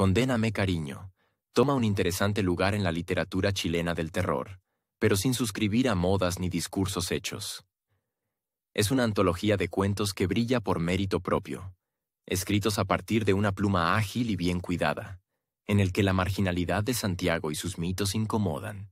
Condéname cariño. Toma un interesante lugar en la literatura chilena del terror, pero sin suscribir a modas ni discursos hechos. Es una antología de cuentos que brilla por mérito propio, escritos a partir de una pluma ágil y bien cuidada, en el que la marginalidad de Santiago y sus mitos incomodan,